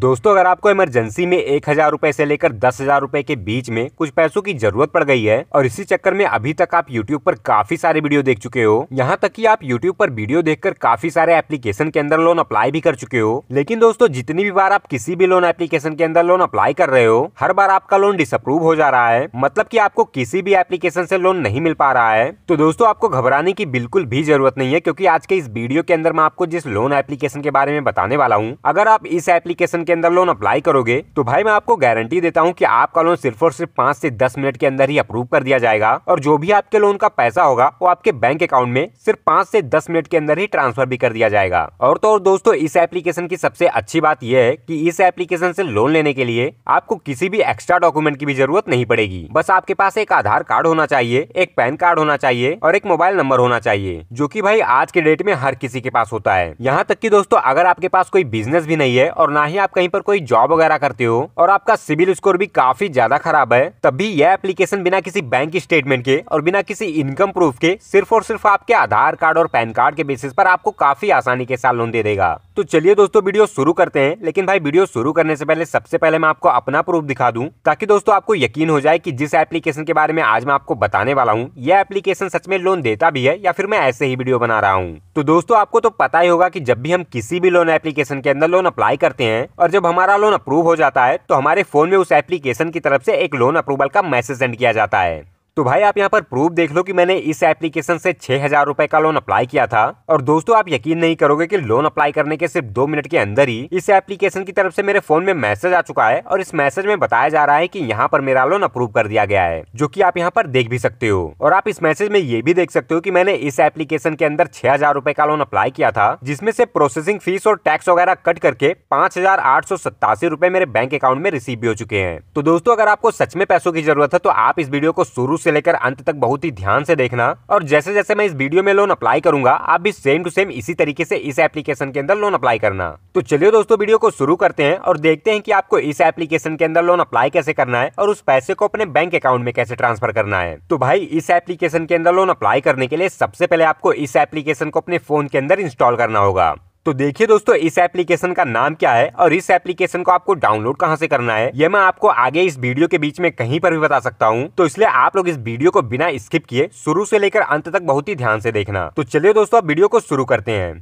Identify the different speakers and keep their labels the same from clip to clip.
Speaker 1: दोस्तों अगर आपको इमरजेंसी में एक हजार रूपए ऐसी लेकर दस हजार रूपए के बीच में कुछ पैसों की जरूरत पड़ गई है और इसी चक्कर में अभी तक आप YouTube पर काफी सारे वीडियो देख चुके हो यहाँ तक कि आप YouTube पर वीडियो देखकर काफी सारे एप्लीकेशन के अंदर लोन अप्लाई भी कर चुके हो लेकिन दोस्तों जितनी भी बार आप किसी भी लोन एप्लीकेशन के अंदर लोन अप्लाई कर रहे हो हर बार आपका लोन डिसअप्रूव हो जा रहा है मतलब की आपको किसी भी एप्लीकेशन ऐसी लोन नहीं मिल पा रहा है तो दोस्तों आपको घबराने की बिल्कुल भी जरूरत नहीं है क्यूँकी आज के इस वीडियो के अंदर मैं आपको जिस लोन एप्लीकेशन के बारे में बताने वाला हूँ अगर आप इस एप्लीकेशन के अंदर लोन अप्लाई करोगे तो भाई मैं आपको गारंटी देता हूँ की आपका लोन सिर्फ और सिर्फ पाँच से दस मिनट के अंदर ही अप्रूव कर दिया जाएगा और जो भी आपके लोन का पैसा होगा वो आपके बैंक अकाउंट में सिर्फ पाँच से दस मिनट के अंदर ही ट्रांसफर भी कर दिया जाएगा और तो और दोस्तों इस एप्लीकेशन की सबसे अच्छी बात यह है कि इस एप्लीकेशन से लोन लेने के लिए आपको किसी भी एक्स्ट्रा डॉक्यूमेंट की भी जरूरत नहीं पड़ेगी बस आपके पास एक आधार कार्ड होना चाहिए एक पैन कार्ड होना चाहिए और एक मोबाइल नंबर होना चाहिए जो की भाई आज के डेट में हर किसी के पास होता है यहाँ तक की दोस्तों अगर आपके पास कोई बिजनेस भी नहीं है और ना ही आप आप कहीं पर कोई जॉब वगैरह करते हो और आपका सिविल स्कोर भी काफी ज्यादा खराब है तब भी यह एप्लीकेशन बिना किसी बैंक स्टेटमेंट के और बिना किसी इनकम प्रूफ के सिर्फ और सिर्फ आपके आधार कार्ड और पैन कार्ड के बेसिस पर आपको काफी आसानी के साथ लोन दे देगा तो चलिए दोस्तों वीडियो शुरू करते हैं लेकिन भाई वीडियो शुरू करने से पहले सबसे पहले मैं आपको अपना प्रूफ दिखा दूं ताकि दोस्तों आपको यकीन हो जाए कि जिस एप्लीकेशन के बारे में आज मैं आपको बताने वाला हूँ यह एप्लीकेशन सच में लोन देता भी है या फिर मैं ऐसे ही वीडियो बना रहा हूँ तो दोस्तों आपको तो पता ही होगा की जब भी हम किसी भी लोन एप्लीकेशन के अंदर लोन अप्लाई करते हैं और जब हमारा लोन अप्रूव हो जाता है तो हमारे फ़ोन में उस एप्लीकेशन की तरफ से एक लोन अप्रूवल का मैसेज सेंड किया जाता है तो भाई आप यहाँ पर प्रूफ देख लो कि मैंने इस एप्लीकेशन से छह हजार रूपए का लोन अप्लाई किया था और दोस्तों आप यकीन नहीं करोगे कि लोन अप्लाई करने के सिर्फ दो मिनट के अंदर ही इस एप्लीकेशन की तरफ से मेरे फोन में मैसेज आ चुका है और इस मैसेज में बताया जा रहा है कि यहाँ पर मेरा लोन अप्रूव कर दिया गया है जो की आप यहाँ पर देख भी सकते हो और आप इस मैसेज में ये भी देख सकते हो की मैंने इस एप्लीकेशन के अंदर छह हजार का लोन अप्लाई किया था जिसमे से प्रोसेसिंग फीस और टैक्स वगैरह कट करके पांच हजार आठ सौ सत्तासी मेरे बैंक अकाउंट में रिसीव भी हो चुके हैं तो दोस्तों अगर आपको सच में पैसों की जरूरत है तो आप इस वीडियो को शुरू से लेकर अंत तक बहुत ही ध्यान से देखना और जैसे जैसे मैं इस वीडियो में लोन अप्लाई करूंगा आप भी सेम टू सेम इसी तरीके से इस एप्लीकेशन के अंदर लोन अप्लाई करना तो चलिए दोस्तों वीडियो को शुरू करते हैं और देखते हैं की आपको इस एप्लीकेशन के अंदर लोन अप्लाई कैसे करना है और उस पैसे को अपने बैंक अकाउंट में कैसे ट्रांसफर करना है तो भाई इस एप्लीकेशन के अंदर लोन अप्लाई करने के लिए सबसे पहले आपको इस एप्लीकेशन को अपने फोन के अंदर इंस्टॉल करना होगा तो देखिए दोस्तों इस एप्लीकेशन का नाम क्या है और इस एप्लीकेशन को आपको डाउनलोड कहाँ से करना है यह मैं आपको आगे इस वीडियो के बीच में कहीं पर भी बता सकता हूँ तो इसलिए आप लोग इस वीडियो को बिना स्किप किए शुरू से लेकर अंत तक बहुत ही ध्यान से देखना तो चलिए दोस्तों आप वीडियो को शुरू करते हैं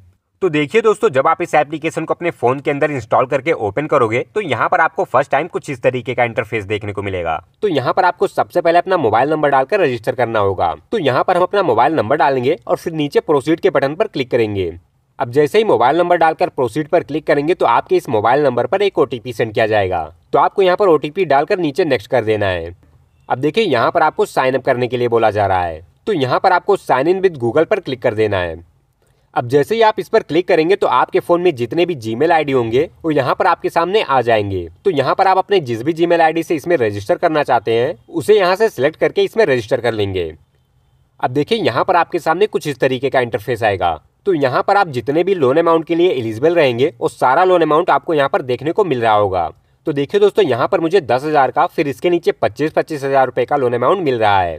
Speaker 1: तो देखिए दोस्तों जब आप इस एप्लीकेशन को अपने फोन के अंदर इंस्टॉल करके ओपन करोगे तो यहाँ पर आपको फर्स्ट टाइम कुछ इस तरीके का इंटरफेस देखने को मिलेगा तो यहाँ पर आपको सबसे पहले अपना मोबाइल नंबर डालकर रजिस्टर करना होगा तो यहाँ पर हम अपना मोबाइल नंबर डालेंगे और फिर नीचे प्रोसीड के बटन पर क्लिक करेंगे अब जैसे ही मोबाइल नंबर डालकर प्रोसीड पर क्लिक करेंगे तो आपके इस मोबाइल नंबर पर एक ओ सेंड किया जाएगा तो आपको यहाँ पर ओ डालकर नीचे नेक्स्ट कर देना है अब देखिए यहाँ पर आपको साइनअप करने के लिए बोला जा रहा है तो यहाँ पर आपको साइन इन विद गूगल पर क्लिक कर देना है अब जैसे ही आप इस पर क्लिक करेंगे तो आपके फ़ोन में जितने भी जी मेल होंगे वो यहाँ पर आपके सामने आ जाएंगे तो यहाँ पर आप अपने जिस भी जी मेल से इसमें रजिस्टर करना चाहते हैं उसे यहाँ से सिलेक्ट करके इसमें रजिस्टर कर लेंगे अब देखिए यहाँ पर आपके सामने कुछ इस तरीके का इंटरफेस आएगा तो यहाँ पर आप जितने भी लोन अमाउंट के लिए एलिजिबल रहेंगे वो सारा लोन अमाउंट आपको यहाँ पर देखने को मिल रहा होगा तो देखिए दोस्तों यहाँ पर मुझे दस हज़ार का फिर इसके नीचे पच्चीस पच्चीस हज़ार रुपये का लोन अमाउंट मिल रहा है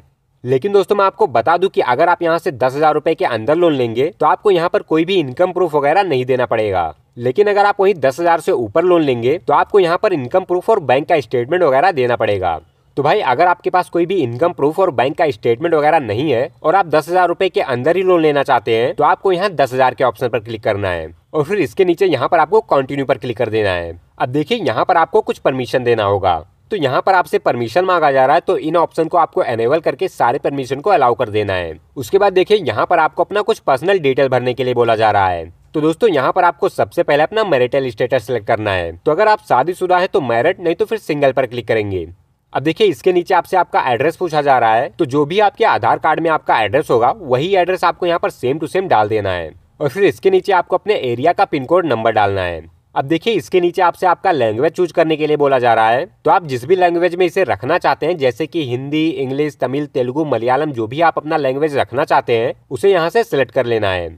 Speaker 1: लेकिन दोस्तों मैं आपको बता दूं कि अगर आप यहाँ से दस हज़ार रुपये के अंदर लोन लेंगे तो आपको यहाँ पर कोई भी इनकम प्रूफ वगैरह नहीं देना पड़ेगा लेकिन अगर आप वहीं दस हज़ार से ऊपर लोन लेंगे तो आपको यहाँ पर इनकम प्रूफ और बैंक का स्टेटमेंट वगैरह देना पड़ेगा तो भाई अगर आपके पास कोई भी इनकम प्रूफ और बैंक का स्टेटमेंट वगैरह नहीं है और आप दस हजार रुपए के अंदर ही लोन लेना चाहते हैं तो आपको यहाँ दस हजार के ऑप्शन पर क्लिक करना है और फिर इसके नीचे यहाँ पर आपको कंटिन्यू पर क्लिक कर देना है अब देखिए यहाँ पर आपको कुछ परमिशन देना होगा तो यहाँ पर आपसे परमिशन मांगा जा रहा है तो इन ऑप्शन को आपको एनेबल करके सारे परमिशन को अलाउ कर देना है उसके बाद देखिए यहाँ पर आपको अपना कुछ पर्सनल डिटेल भरने के लिए बोला जा रहा है तो दोस्तों यहाँ पर आपको सबसे पहले अपना मैरिटल स्टेटस सेलेक्ट करना है तो अगर आप शादीशुदा है तो मैरिट नहीं तो फिर सिंगल पर क्लिक करेंगे अब देखिए इसके नीचे आपसे आपका एड्रेस पूछा जा रहा है तो जो भी आपके आधार कार्ड में आपका एड्रेस होगा वही एड्रेस आपको यहाँ पर सेम टू सेम डाल देना है और फिर इसके नीचे आपको अपने एरिया का पिन कोड नंबर डालना है अब देखिए इसके नीचे आपसे आपका लैंग्वेज चूज करने के लिए बोला जा रहा है तो आप जिस भी लैंग्वेज में इसे रखना चाहते हैं जैसे कि हिंदी इंग्लिश तमिल तेलुगु मलयालम जो भी आप अपना लैंग्वेज रखना चाहते हैं उसे यहाँ से सिलेक्ट कर लेना है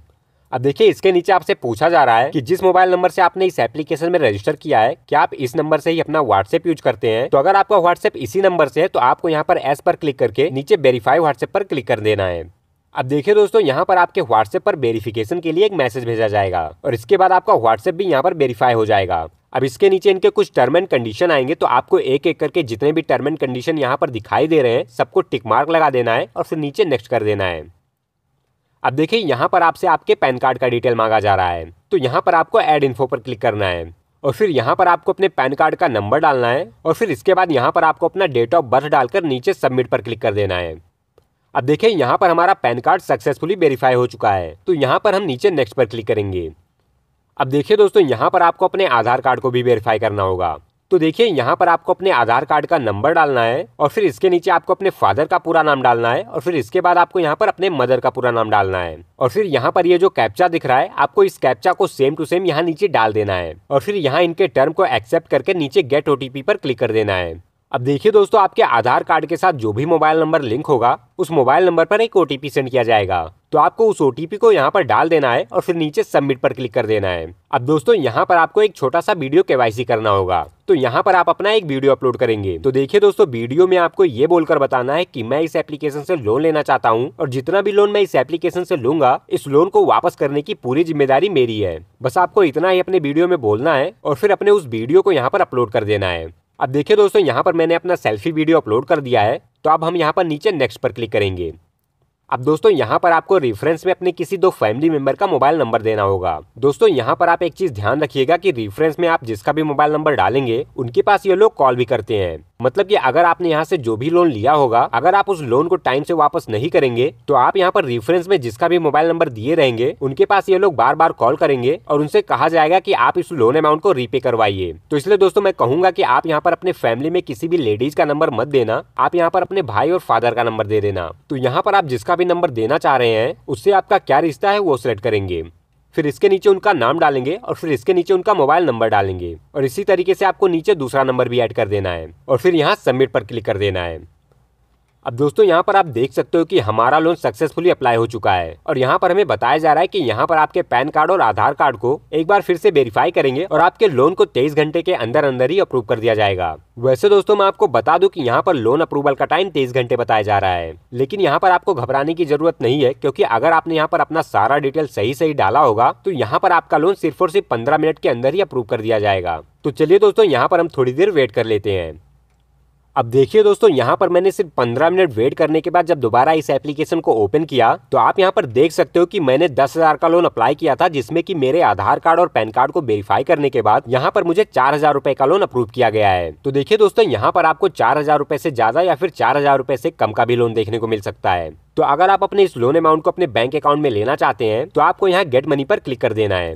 Speaker 1: अब देखिए इसके नीचे आपसे पूछा जा रहा है कि जिस मोबाइल नंबर से आपने इस एप्लीकेशन में रजिस्टर किया है क्या आप इस नंबर से ही अपना व्हाट्सएप यूज करते हैं तो अगर आपका व्हाट्सएप इसी नंबर से है तो आपको यहाँ पर एस पर क्लिक करके नीचे वेरीफाई व्हाट्सएप पर क्लिक कर देना है अब देखिए दोस्तों यहाँ पर आपके व्हाट्सएप पर वेरिफिकेशन के लिए एक मैसेज भेजा जाएगा और इसके बाद आपका व्हाट्सएप भी यहाँ पर वेरीफाई हो जाएगा अब इसके नीचे इनके कुछ टर्म एंड कंडीशन आएंगे तो आपको एक एक करके जितने भी टर्म एंड कंडीशन यहाँ पर दिखाई दे रहे हैं सबको टिक मार्क लगा देना है और फिर नीचे नेक्स्ट कर देना है अब देखिए यहाँ पर आपसे आपके पैन कार्ड का डिटेल मांगा जा रहा है तो यहाँ पर आपको एड इन्फो पर क्लिक करना है और फिर यहाँ पर आपको अपने पैन कार्ड का नंबर डालना है और फिर इसके बाद यहाँ पर आपको अपना डेट ऑफ बर्थ डालकर नीचे सबमिट पर क्लिक कर देना है अब देखिए यहाँ पर हमारा पैन कार्ड सक्सेसफुली वेरीफाई हो चुका है तो यहाँ पर हम नीचे नेक्स्ट पर क्लिक करेंगे अब देखिए दोस्तों यहाँ पर आपको अपने आधार कार्ड को भी वेरीफाई करना होगा तो देखिए यहाँ पर आपको अपने आधार कार्ड का नंबर डालना है और फिर इसके नीचे आपको अपने फादर का पूरा नाम डालना है और फिर इसके बाद आपको यहाँ पर अपने मदर का पूरा नाम डालना है और फिर यहाँ पर ये जो कैप्चा दिख रहा है आपको इस कैप्चा को सेम टू सेम यहाँ नीचे डाल देना है और फिर यहाँ इनके टर्म को एक्सेप्ट करके नीचे गेट ओटीपी पर क्लिक कर देना है अब देखिए दोस्तों आपके आधार कार्ड के साथ जो भी मोबाइल नंबर लिंक होगा उस मोबाइल नंबर पर एक ओटीपी सेंड किया जाएगा तो आपको उस ओटीपी को यहाँ पर डाल देना है और फिर नीचे सबमिट पर क्लिक कर देना है अब दोस्तों यहाँ पर आपको एक छोटा सा वीडियो के करना होगा तो यहाँ पर आप अपना एक वीडियो अपलोड करेंगे तो देखिए दोस्तों वीडियो में आपको ये बोलकर बताना है कि मैं इस एप्लीकेशन से लोन लेना चाहता हूँ और जितना भी लोन मैं इस एप्लीकेशन से लूंगा इस लोन को वापस करने की पूरी जिम्मेदारी मेरी है बस आपको इतना ही अपने वीडियो में बोलना है और फिर अपने उस वीडियो को यहाँ पर अपलोड कर देना है अब देखिए दोस्तों यहाँ पर मैंने अपना सेल्फी वीडियो अपलोड कर दिया है तो अब हम यहाँ पर नीचे नेक्स्ट पर क्लिक करेंगे अब दोस्तों यहाँ पर आपको रेफरेंस में अपने किसी दो फैमिली मेंबर का मोबाइल नंबर देना होगा दोस्तों यहाँ पर आप एक चीज ध्यान रखिएगा कि रेफरेंस में आप जिसका भी मोबाइल नंबर डालेंगे उनके पास ये लोग कॉल भी करते हैं मतलब कि अगर आपने यहाँ से जो भी लोन लिया होगा अगर आप उस लोन को टाइम से वापस नहीं करेंगे तो आप यहाँ पर रेफरेंस में जिसका भी मोबाइल नंबर दिए रहेंगे उनके पास ये लोग बार बार कॉल करेंगे और उनसे कहा जाएगा कि आप इस लोन अमाउंट को रीपे करवाइए तो इसलिए दोस्तों मैं कहूंगा कि आप यहाँ पर अपने फैमिली में किसी भी लेडीज का नंबर मत देना आप यहाँ पर अपने भाई और फादर का नंबर दे देना तो यहाँ पर आप जिसका भी नंबर देना चाह रहे हैं उससे आपका क्या रिश्ता है वो सिलेक्ट करेंगे फिर इसके नीचे उनका नाम डालेंगे और फिर इसके नीचे उनका मोबाइल नंबर डालेंगे और इसी तरीके से आपको नीचे दूसरा नंबर भी ऐड कर देना है और फिर यहाँ सबमिट पर क्लिक कर देना है अब दोस्तों यहाँ पर आप देख सकते हो कि हमारा लोन सक्सेसफुली अप्लाई हो चुका है और यहाँ पर हमें बताया जा रहा है कि यहाँ पर आपके पैन कार्ड और आधार कार्ड को एक बार फिर से वेरीफाई करेंगे और आपके लोन को तेईस घंटे के अंदर अंदर ही अप्रूव कर दिया जाएगा वैसे दोस्तों मैं आपको बता दूं कि यहाँ पर लोन अप्रूवल का टाइम तेईस घंटे बताया जा रहा है लेकिन यहाँ पर आपको घबराने की जरूरत नहीं है क्योंकि अगर आपने यहाँ पर अपना सारा डिटेल सही सही डाला होगा तो यहाँ पर आपका लोन सिर्फ और सिर्फ पंद्रह मिनट के अंदर ही अप्रूव कर दिया जाएगा तो चलिए दोस्तों यहाँ पर हम थोड़ी देर वेट कर लेते हैं अब देखिए दोस्तों यहाँ पर मैंने सिर्फ 15 मिनट वेट करने के बाद जब दोबारा इस एप्लीकेशन को ओपन किया तो आप यहाँ पर देख सकते हो कि मैंने दस हजार का लोन अप्लाई किया था जिसमें कि मेरे आधार कार्ड और पैन कार्ड को वेरीफाई करने के बाद यहाँ पर मुझे चार हजार रूपए का लोन अप्रूव किया गया है तो देखिये दोस्तों यहाँ पर आपको चार हजार रूपए से ज्यादा या फिर चार हजार रूपए से कम का भी लोन देखने को मिल सकता है तो अगर आप अपने इस लोन अमाउंट को अपने बैंक अकाउंट में लेना चाहते हैं तो आपको यहाँ गेट मनी पर क्लिक कर देना है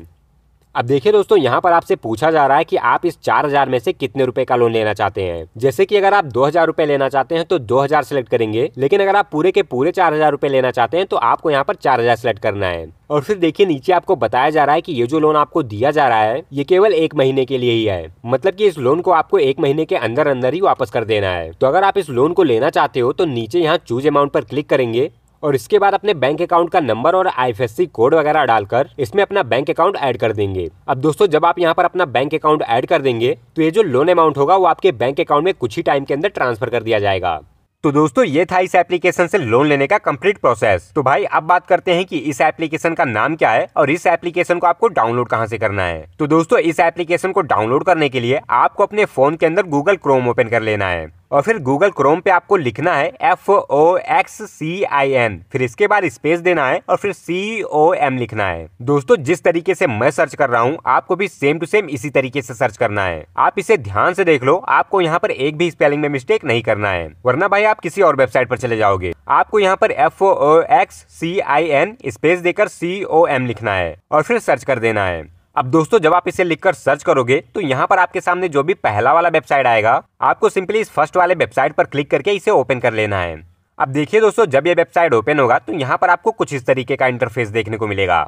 Speaker 1: अब देखिए दोस्तों यहाँ पर आपसे पूछा जा रहा है कि आप इस चार हजार में से कितने रुपए का लोन लेना चाहते हैं जैसे कि अगर आप दो हजार रुपए लेना चाहते हैं तो दो हजार सेलेक्ट करेंगे लेकिन अगर आप पूरे के पूरे चार हजार रुपए लेना चाहते हैं तो आपको यहाँ पर चार हजार सेलेक्ट करना है और फिर देखिए नीचे आपको बताया जा रहा है कि ये जो लोन आपको दिया जा रहा है ये केवल एक महीने के लिए ही है मतलब कि इस लोन को आपको एक महीने के अंदर अंदर ही वापस कर देना है तो अगर आप इस लोन को लेना चाहते हो तो नीचे यहाँ चूज अमाउंट पर क्लिक करेंगे और इसके बाद अपने बैंक अकाउंट का नंबर और आईएफएससी कोड वगैरह डालकर इसमें अपना बैंक अकाउंट ऐड कर देंगे अब दोस्तों जब आप यहाँ पर अपना बैंक अकाउंट ऐड कर देंगे तो ये जो लोन अमाउंट होगा वो आपके बैंक अकाउंट में कुछ ही टाइम के अंदर ट्रांसफर कर दिया जाएगा तो दोस्तों ये था इस एप्लीकेशन से लोन लेने का कंप्लीट प्रोसेस तो भाई अब बात करते हैं कि इस एप्लीकेशन का नाम क्या है और इस एप्लीकेशन को आपको डाउनलोड कहाँ से करना है तो दोस्तों इस एप्लीकेशन को डाउनलोड करने के लिए आपको अपने फोन के अंदर गूगल क्रोम ओपन कर लेना है और फिर गूगल क्रोम पे आपको लिखना है F O X C I N फिर इसके बाद स्पेस देना है और फिर सी ओ एम लिखना है दोस्तों जिस तरीके से मैं सर्च कर रहा हूँ आपको भी सेम टू सेम इसी तरीके से सर्च करना है आप इसे ध्यान से देख लो आपको यहाँ पर एक भी स्पेलिंग में मिस्टेक नहीं करना है वरना भाई आप किसी और वेबसाइट पर चले जाओगे आपको यहाँ पर F O X C I N space देकर सी ओ एम लिखना है और फिर सर्च कर देना है अब दोस्तों जब आप इसे लिखकर सर्च करोगे तो यहाँ पर आपके सामने जो भी पहला वाला वेबसाइट आएगा आपको सिंपली इस फर्स्ट वाले वेबसाइट पर क्लिक करके इसे ओपन कर लेना है अब देखिए दोस्तों जब ये वेबसाइट ओपन होगा तो यहाँ पर आपको कुछ इस तरीके का इंटरफेस देखने को मिलेगा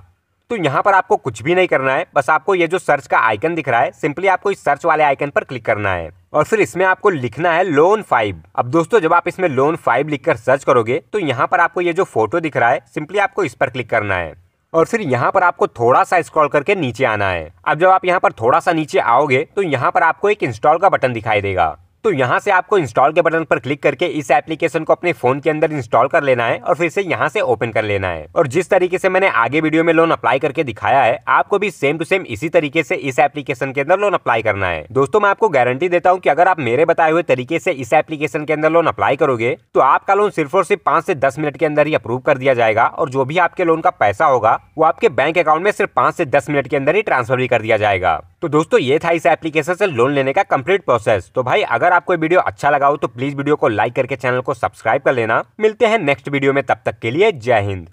Speaker 1: तो यहाँ पर आपको कुछ भी नहीं करना है बस आपको ये जो सर्च का आइकन दिख रहा है सिंपली आपको इस सर्च वाले आइकन पर क्लिक करना है और फिर इसमें आपको लिखना है लोन फाइव अब दोस्तों जब आप इसमें लोन फाइव लिखकर सर्च करोगे तो यहाँ पर आपको ये जो फोटो दिख रहा है सिंपली आपको इस पर क्लिक करना है और फिर यहाँ पर आपको थोड़ा सा स्क्रॉल करके नीचे आना है अब जब आप यहाँ पर थोड़ा सा नीचे आओगे तो यहाँ पर आपको एक इंस्टॉल का बटन दिखाई देगा तो यहाँ से आपको इंस्टॉल के बटन पर क्लिक करके इस एप्लीकेशन को अपने फोन के अंदर इंस्टॉल कर लेना है और फिर से यहाँ से ओपन कर लेना है और जिस तरीके से मैंने आगे वीडियो में लोन अप्लाई करके दिखाया है आपको भी सेम टू सेम इसी तरीके से इस एप्लीकेशन के अंदर लोन अप्लाई करना है दोस्तों मैं आपको गारंटी देता हूँ की अगर आप मेरे बताए हुए तरीके से इस एप्लीकेशन के अंदर लोन अप्लाई करोगे तो आपका लोन सिर्फ और सिर्फ पांच से दस मिनट के अंदर ही अप्रूव कर दिया जाएगा और जो भी आपके लोन का पैसा होगा वो आपके बैंक अकाउंट में सिर्फ पांच से दस मिनट के अंदर ही ट्रांसफर भी कर दिया जाएगा तो दोस्तों ये था इस एप्लीकेशन से लोन लेने का कंप्लीट प्रोसेस तो भाई अगर आपको वीडियो अच्छा लगा हो तो प्लीज वीडियो को लाइक करके चैनल को सब्सक्राइब कर लेना मिलते हैं नेक्स्ट वीडियो में तब तक के लिए जय हिंद